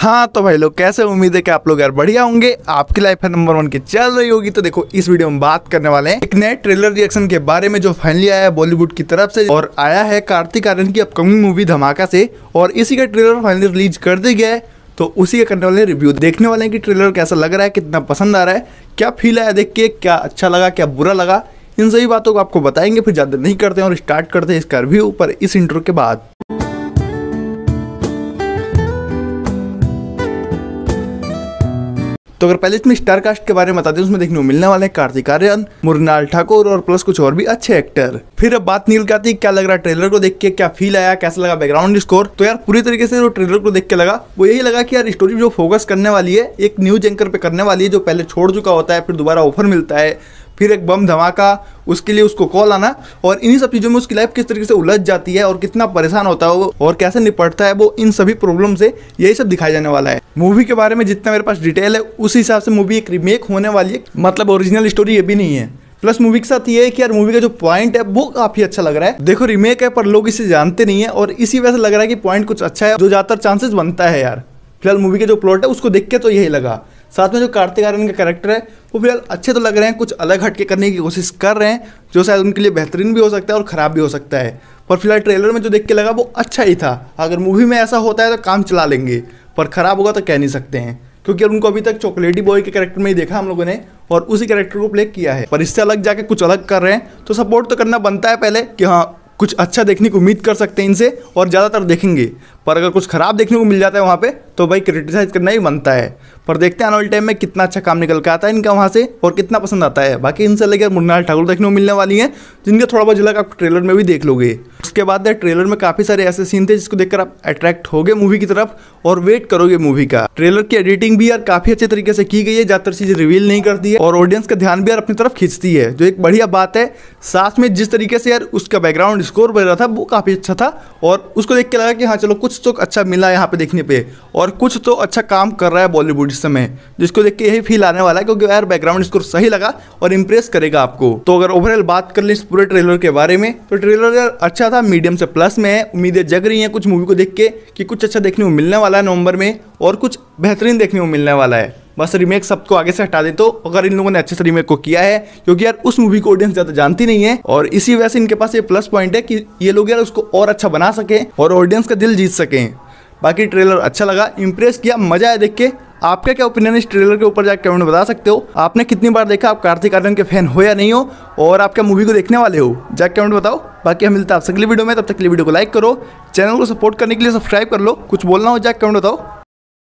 हाँ तो भाई लोग कैसे उम्मीद है कि आप लोग यार बढ़िया होंगे आपकी लाइफ है नंबर वन की चल रही होगी तो देखो इस वीडियो में बात करने वाले हैं एक नए ट्रेलर रिएक्शन के बारे में जो फाइनली आया है बॉलीवुड की तरफ से और आया है कार्तिक आर्यन की अपकमिंग मूवी धमाका से और इसी का ट्रेलर फाइनली रिलीज कर दिया गया है तो उसी का करने वाले रिव्यू देखने वाले हैं कि ट्रेलर कैसा लग रहा है कितना पसंद आ रहा है क्या फील आया देख के क्या अच्छा लगा क्या बुरा लगा इन सभी बातों को आपको बताएंगे फिर ज़्यादा नहीं करते हैं और स्टार्ट करते हैं इसका रिव्यू पर इस इंटरव्यू के बाद तो अगर पहले इसमें स्टार कास्ट के बारे में बता दें उसमें देखने को मिलने वाले हैं कार्तिक आर्यन मुरनाल ठाकुर और प्लस कुछ और भी अच्छे एक्टर फिर अब बात नील कहती क्या लग रहा है ट्रेलर को देख के क्या फील आया कैसा लगा बैकग्राउंड स्कोर तो यार पूरी तरीके से जो ट्रेलर को देख के लगा वो यही लगा कि यार स्टोरी जो फोकस करने वाली है एक न्यूज एंकर पे करने वाली है जो पहले छोड़ चुका होता है फिर दोबारा ऑफर मिलता है फिर एक बम धमाका उसके लिए उसको कॉल आना और इन्हीं सब चीज़ों में उसकी लाइफ किस तरीके से उलझ जाती है और कितना परेशान होता है वो और कैसे निपटता है वो इन सभी प्रॉब्लम से यही सब दिखाया जाने वाला है मूवी के बारे में जितना मेरे पास डिटेल है उस हिसाब से मूवी एक रीमेक होने वाली है मतलब ओरिजिनल स्टोरी ये भी नहीं है प्लस मूवी के साथ ये है कि यार मूवी का जो पॉइंट है वो काफी अच्छा लग रहा है देखो रीमेक है पर लोग इसे जानते नहीं है और इसी वजह से लग रहा है कि पॉइंट कुछ अच्छा है जो ज्यादातर चांसेस बनता है यार फिलहाल मूवी का जो प्लॉट है उसको देख के तो यही लगा साथ में जो कार्तिक आर्यन का कैरेक्टर है वो फिलहाल अच्छे तो लग रहे हैं कुछ अलग हटके करने की कोशिश कर रहे हैं जो शायद उनके लिए बेहतरीन भी हो सकता है और ख़राब भी हो सकता है पर फिलहाल ट्रेलर में जो देख के लगा वो अच्छा ही था अगर मूवी में ऐसा होता है तो काम चला लेंगे पर ख़राब होगा तो कह नहीं सकते हैं क्योंकि उनको अभी तक चॉकलेटी बॉय के कैरेक्टर में ही देखा हम लोगों ने और उसी कैरेक्टर को प्ले किया है पर इससे अलग जाके कुछ अलग कर रहे हैं तो सपोर्ट तो करना बनता है पहले कि हाँ कुछ अच्छा देखने की उम्मीद कर सकते हैं इनसे और ज़्यादातर देखेंगे पर अगर कुछ ख़राब देखने को मिल जाता है वहाँ पे तो भाई क्रिटिसाइज़ करना ही बनता है पर देखते हैं आने वाले टाइम में कितना अच्छा काम निकल के आता है इनका वहाँ से और कितना पसंद आता है बाकी इनसे लेकर मुन्नाल ठाकुर देखने को मिलने वाली हैं जिनके थोड़ा बहुत झलक आप ट्रेलर में भी देख लोगे उसके बाद ट्रेलर में काफ़ी सारे ऐसे सीन थे जिसको देखकर आप अट्रैक्ट गए मूवी की तरफ और वेट करोगे मूवी का ट्रेलर की एडिटिंग भी यार काफ़ी अच्छे तरीके से की गई है ज़्यादातर चीज़ रिवील नहीं करती है और ऑडियंस का ध्यान भी यार अपनी तरफ खींचती है जो एक बढ़िया बात है साथ में जिस तरीके से यार उसका बैकग्राउंड स्कोर बन रहा था वो काफ़ी अच्छा था और उसको देख के लगा कि हाँ चलो कुछ कुछ तो अच्छा मिला यहाँ पे देखने पे और कुछ तो अच्छा काम कर रहा है बॉलीवुड इस समय जिसको देख के यही फील आने वाला है क्योंकि यार बैकग्राउंड इसको सही लगा और इम्प्रेस करेगा आपको तो अगर ओवरऑल बात कर ले इस पूरे ट्रेलर के बारे में तो ट्रेलर यार अच्छा था मीडियम से प्लस में है उम्मीदें जग रही हैं कुछ मूवी को देख के कि कुछ अच्छा देखने को मिलने वाला है नवंबर में और कुछ बेहतरीन देखने को मिलने वाला है बस रिमेक सबको आगे से हटा दें तो अगर इन लोगों ने अच्छे से रिमेक को किया है क्योंकि यार उस मूवी को ऑडियंस ज़्यादा जानती नहीं है और इसी वजह से इनके पास ये प्लस पॉइंट है कि ये लोग यार उसको और अच्छा बना सकें और ऑडियंस का दिल जीत सकें बाकी ट्रेलर अच्छा लगा इंप्रेस किया मजा आया देख के आपका क्या ओपिनियन इस ट्रेलर के ऊपर जाकर कमेंट बता सकते हो आपने कितनी बार देखा आप कार्तिक आर्यन के फैन हो या नहीं हो और आप क्या मूवी को देखने वाले हो जाकर कमेंट बताओ बाकी हम मिलते हैं आपसे अगली वीडियो में तब तक के लिए वीडियो को लाइक करो चैनल को सपोर्ट करने के लिए सब्सक्राइब कर लो कुछ बोलना हो जाकर कमेंट बताओ